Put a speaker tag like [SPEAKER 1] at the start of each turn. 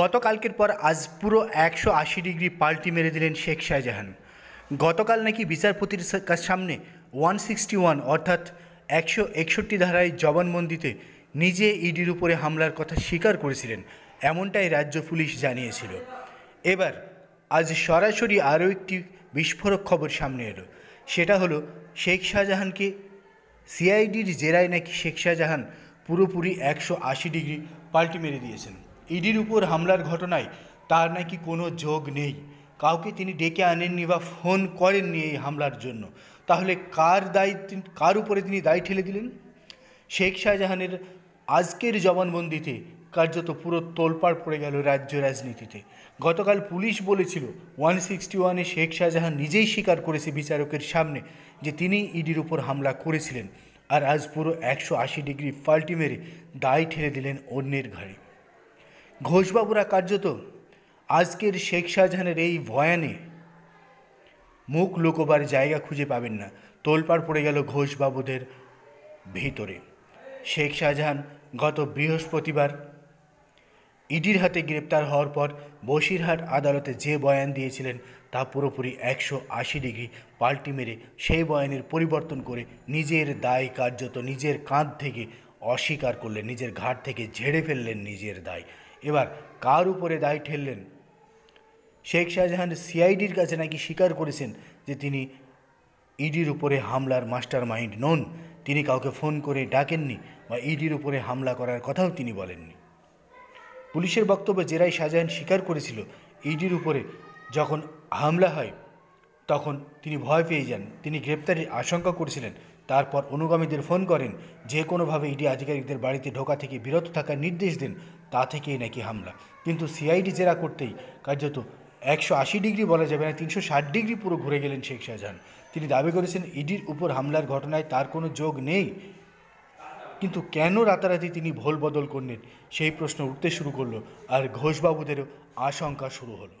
[SPEAKER 1] গতকালকের পর আজ পুরো একশো আশি ডিগ্রি পাল্টি মেরে দিলেন শেখ শাহজাহান গতকাল নাকি বিচারপতির সামনে ওয়ান সিক্সটি ওয়ান অর্থাৎ একশো একষট্টি ধারায় জবানবন্দিতে নিজে ইডির উপরে হামলার কথা স্বীকার করেছিলেন এমনটাই রাজ্য পুলিশ জানিয়েছিল এবার আজ সরাসরি আরও একটি বিস্ফোরক খবর সামনে এলো সেটা হলো শেখ শাহজাহানকে সিআইডির জেরায় নাকি শেখ শাহজাহান পুরোপুরি একশো আশি ডিগ্রি পাল্টি মেরে দিয়েছেন ইডির উপর হামলার ঘটনায় তার নাকি কোনো যোগ নেই কাউকে তিনি ডেকে আনেননি বা ফোন করেননি এই হামলার জন্য তাহলে কার দায় কার উপরে তিনি দায় ঠেলে দিলেন শেখ শাহজাহানের আজকের জবানবন্দিতে কার্যত পুরো তোলপাড় পড়ে গেল রাজ্য রাজনীতিতে গতকাল পুলিশ বলেছিল ওয়ান সিক্সটি ওয়ানে শেখ শাহজাহান নিজেই স্বীকার করেছে বিচারকের সামনে যে তিনি ইডির উপর হামলা করেছিলেন আর আজ পুরো একশো আশি ডিগ্রি পাল্টি মেরে দায় ঠেলে দিলেন অন্যের ঘাড়ে ঘোষবাবুরা কার্যত আজকের শেখ শাহজাহানের এই ভয়ানে মুখ লুকোবার জায়গা খুঁজে পাবেন না তোলপাড় পড়ে গেল ঘোষবাবুদের ভিতরে শেখ শাহজাহান গত বৃহস্পতিবার ইডির হাতে গ্রেপ্তার হওয়ার পর বসিরহাট আদালতে যে বয়ান দিয়েছিলেন তা পুরোপুরি একশো আশি ডিগ্রি পাল্টি মেরে সেই বয়ানের পরিবর্তন করে নিজের দায় কার্যত নিজের কাঁধ থেকে অস্বীকার করলেন নিজের ঘাট থেকে ঝেড়ে ফেললেন নিজের দায় এবার কার উপরে দায় ঠেললেন শেখ শাহজাহান সিআইডির কাছে নাকি স্বীকার করেছেন যে তিনি ইডির উপরে হামলার মাস্টার মাইন্ড নন তিনি কাউকে ফোন করে ডাকেননি বা ইডির উপরে হামলা করার কথাও তিনি বলেননি পুলিশের বক্তব্যে জেরাই শাহজাহান স্বীকার করেছিল ইডির উপরে যখন হামলা হয় তখন তিনি ভয় পেয়ে যান তিনি গ্রেপ্তারের আশঙ্কা করেছিলেন তারপর অনুগামীদের ফোন করেন যে কোনোভাবে ইডি আধিকারিকদের বাড়িতে ঢোকা থেকে বিরত থাকার নির্দেশ দেন তা থেকেই নাকি হামলা কিন্তু সিআইডি জেরা করতেই কার্যত একশো আশি ডিগ্রি বলা যাবে না তিনশো ষাট ডিগ্রি পুরো ঘুরে গেলেন শেখ শাহজাহান তিনি দাবি করেছেন ইডির উপর হামলার ঘটনায় তার কোনো যোগ নেই কিন্তু কেন রাতারাতি তিনি ভোল বদল করলেন সেই প্রশ্ন উঠতে শুরু করলো আর ঘোষবাবুদেরও আশঙ্কা শুরু হলো